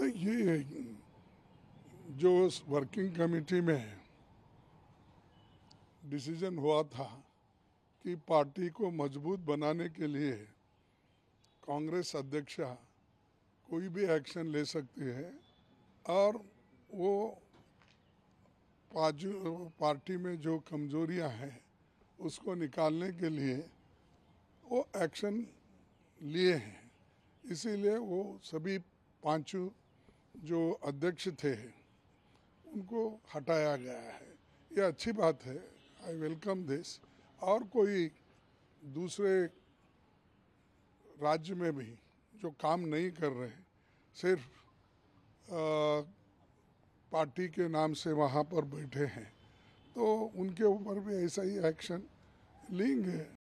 तो ये जो उस वर्किंग कमेटी में डिसीजन हुआ था कि पार्टी को मजबूत बनाने के लिए कांग्रेस अध्यक्षा कोई भी एक्शन ले सकती है और वो पार्टी में जो कमजोरियां हैं उसको निकालने के लिए वो एक्शन लिए हैं इसीलिए वो सभी पांचों जो अध्यक्ष थे उनको हटाया गया है ये अच्छी बात है आई वेलकम दिस और कोई दूसरे राज्य में भी जो काम नहीं कर रहे सिर्फ आ, पार्टी के नाम से वहाँ पर बैठे हैं तो उनके ऊपर भी ऐसा ही एक्शन लेंगे